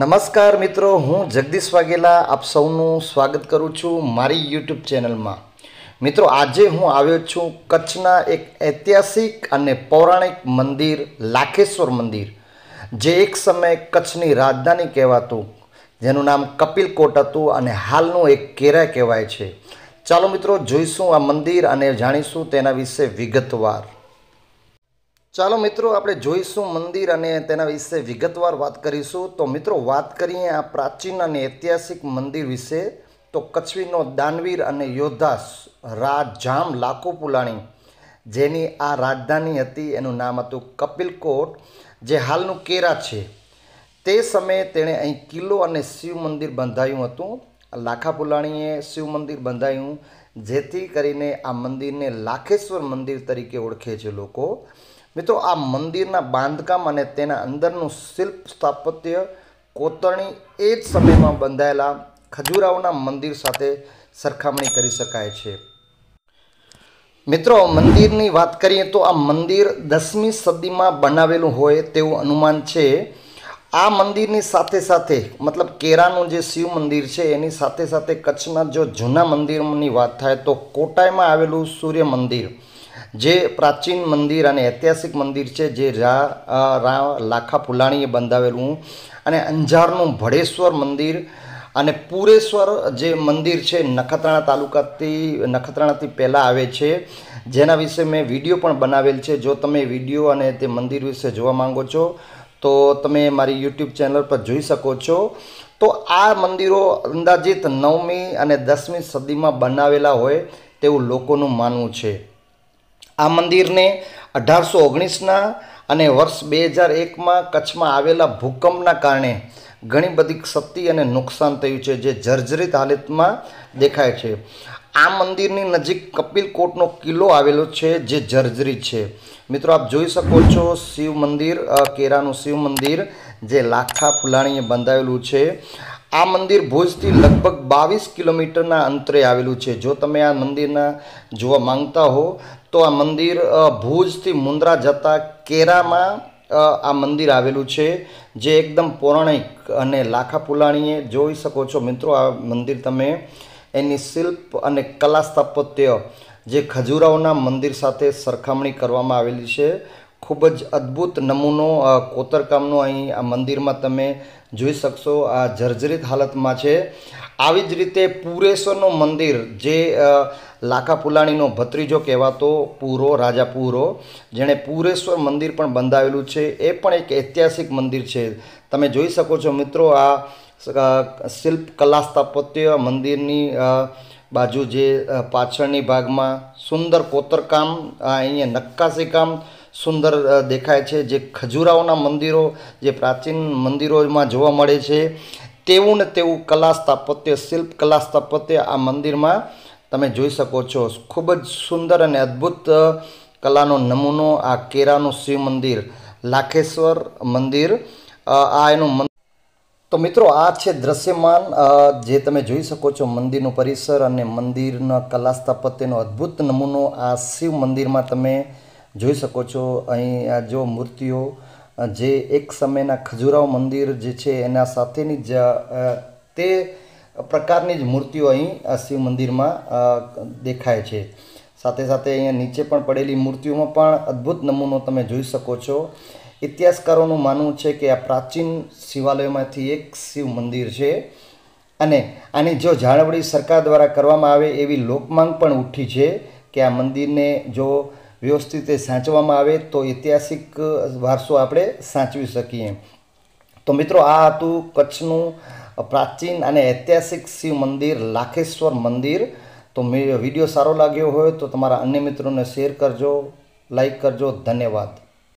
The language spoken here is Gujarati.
નમસ્કાર મિત્રો હું જગદીશ વાઘેલા આપ સૌનું સ્વાગત કરું છું મારી યુટ્યુબ ચેનલમાં મિત્રો આજે હું આવ્યો છું કચ્છના એક ઐતિહાસિક અને પૌરાણિક મંદિર લાખેશ્વર મંદિર જે એક સમયે કચ્છની રાજધાની કહેવાતું જેનું નામ કપિલકોટ હતું અને હાલનું એક કેરા કહેવાય છે ચાલો મિત્રો જોઈશું આ મંદિર અને જાણીશું તેના વિશે વિગતવાર ચાલો મિત્રો આપણે જોઈશું મંદિર અને તેના વિશે વિગતવાર વાત કરીશું તો મિત્રો વાત કરીએ આ પ્રાચીન અને ઐતિહાસિક મંદિર વિશે તો કચ્છવીનો દાનવીર અને યોદ્ધા રાજામ લાખો પુલાણી જેની આ રાજધાની હતી એનું નામ હતું કપિલકોટ જે હાલનું કેરા છે તે સમયે તેણે અહીં કિલ્લો અને શિવ મંદિર બંધાયું હતું લાખા પુલાણીએ શિવ મંદિર બંધાયું જેથી કરીને આ મંદિરને લાખેશ્વર મંદિર તરીકે ઓળખે છે લોકો મિત્રો આ મંદિરના બાંધકામ અને તેના અંદરનું શિલ્પ સ્થાપત્ય કોતરણી એ જ સમયમાં બંધાયેલા ખજુરાઓના મંદિર સાથે સરખામણી કરી શકાય છે મિત્રો મંદિરની વાત કરીએ તો આ મંદિર દસમી સદીમાં બનાવેલું હોય તેવું અનુમાન છે આ મંદિરની સાથે સાથે મતલબ કેરાનું જે શિવ મંદિર છે એની સાથે સાથે કચ્છના જો જૂના મંદિરની વાત થાય તો કોટાઈમાં આવેલું સૂર્ય મંદિર જે પ્રાચીન મંદિર અને ઐતિહાસિક મંદિર છે જે રા રા લાખા ફુલાણીએ બંધાવેલું અને અંજારનું ભડેશ્વર મંદિર અને પૂરેશ્વર જે મંદિર છે નખત્રાણા તાલુકાથી નખત્રાણાથી પહેલાં આવે છે જેના વિશે મેં વિડીયો પણ બનાવેલ છે જો તમે વિડીયો અને તે મંદિર વિશે જોવા માંગો છો તો તમે મારી યુટ્યુબ ચેનલ પર જોઈ શકો છો તો આ મંદિરો અંદાજિત નવમી અને દસમી સદીમાં બનાવેલા હોય તેવું લોકોનું માનવું છે આ મંદિરને અઢારસો ઓગણીસના અને વર્ષ બે હજાર એકમાં કચ્છમાં આવેલા ભૂકંપના કારણે ઘણી બધી ક્ષતિ અને નુકસાન થયું છે જે જર્જરિત હાલતમાં દેખાય છે આ મંદિરની નજીક કપિલ કોટનો કિલ્લો આવેલો છે જે જર્જરિત છે મિત્રો આપ જોઈ શકો છો શિવ મંદિર કેરાનું શિવ મંદિર જે લાખા ફુલાણીએ બંધાવેલું છે આ મંદિર ભુજથી લગભગ બાવીસ કિલોમીટરના અંતરે આવેલું છે જો તમે આ મંદિરના જોવા માંગતા હો તો આ મંદિર ભુજથી મુંદ્રા જતા કેરામાં આ મંદિર આવેલું છે જે એકદમ પૌરાણિક અને લાખા પુલાણીએ જોઈ શકો છો મિત્રો આ મંદિર તમે એની શિલ્પ અને કલા સ્થાપત્ય જે ખજુરાઓના મંદિર સાથે સરખામણી કરવામાં આવેલી છે ખૂબ જ અદ્ભુત નમૂનો કોતરકામનો અહીં આ મંદિરમાં તમે જોઈ શકશો આ જર્જરિત હાલતમાં છે આવી જ રીતે પુરેશ્વરનું મંદિર જે લાખા પુલાણીનો ભત્રીજો કહેવાતો પૂરો રાજા પૂરો જેણે પુરેશ્વર મંદિર પણ બંધાવેલું છે એ પણ એક ઐતિહાસિક મંદિર છે તમે જોઈ શકો છો મિત્રો આ શિલ્પ કલા સ્થાપત્ય મંદિરની બાજુ જે પાછળની ભાગમાં સુંદર કોતરકામ અહીંયા નક્કાશી કામ સુંદર દેખાય છે જે ખજૂરાઓના મંદિરો જે પ્રાચીન મંદિરોમાં જોવા મળે છે તેવું ને તેવું કલા સ્થાપત્ય શિલ્પ કલા સ્થાપત્ય આ મંદિરમાં તમે જોઈ શકો છો ખૂબ જ સુંદર અને અદ્ભુત કલાનો નમૂનો આ કેરાનું શિવ મંદિર લાખેશ્વર મંદિર આ એનું તો મિત્રો આ છે દ્રશ્યમાન જે તમે જોઈ શકો છો મંદિરનું પરિસર અને મંદિરના કલા સ્થાપત્યનો અદ્ભુત નમૂનો આ શિવ મંદિરમાં તમે જોઈ શકો છો અહીં આ જો મૂર્તિઓ જે એક સમયના ખજુરાવ મંદિર જે છે એના સાથેની જ તે પ્રકારની જ મૂર્તિઓ અહીં શિવ મંદિરમાં દેખાય છે સાથે સાથે અહીંયા નીચે પણ પડેલી મૂર્તિઓમાં પણ અદ્ભુત નમૂનો તમે જોઈ શકો છો ઇતિહાસકારોનું માનવું છે કે આ પ્રાચીન શિવાલયોમાંથી એક શિવ મંદિર છે અને આની જો જાળવણી સરકાર દ્વારા કરવામાં આવે એવી લોકમાંગ પણ ઉઠી છે કે આ મંદિરને જો વ્યવસ્થિત એ સાચવામાં આવે તો ઐતિહાસિક વારસો આપણે સાચવી શકીએ તો મિત્રો આ હતું કચ્છનું પ્રાચીન અને ઐતિહાસિક શિવ મંદિર લાખેશ્વર મંદિર તો વિડીયો સારો લાગ્યો હોય તો તમારા અન્ય મિત્રોને શેર કરજો લાઈક કરજો ધન્યવાદ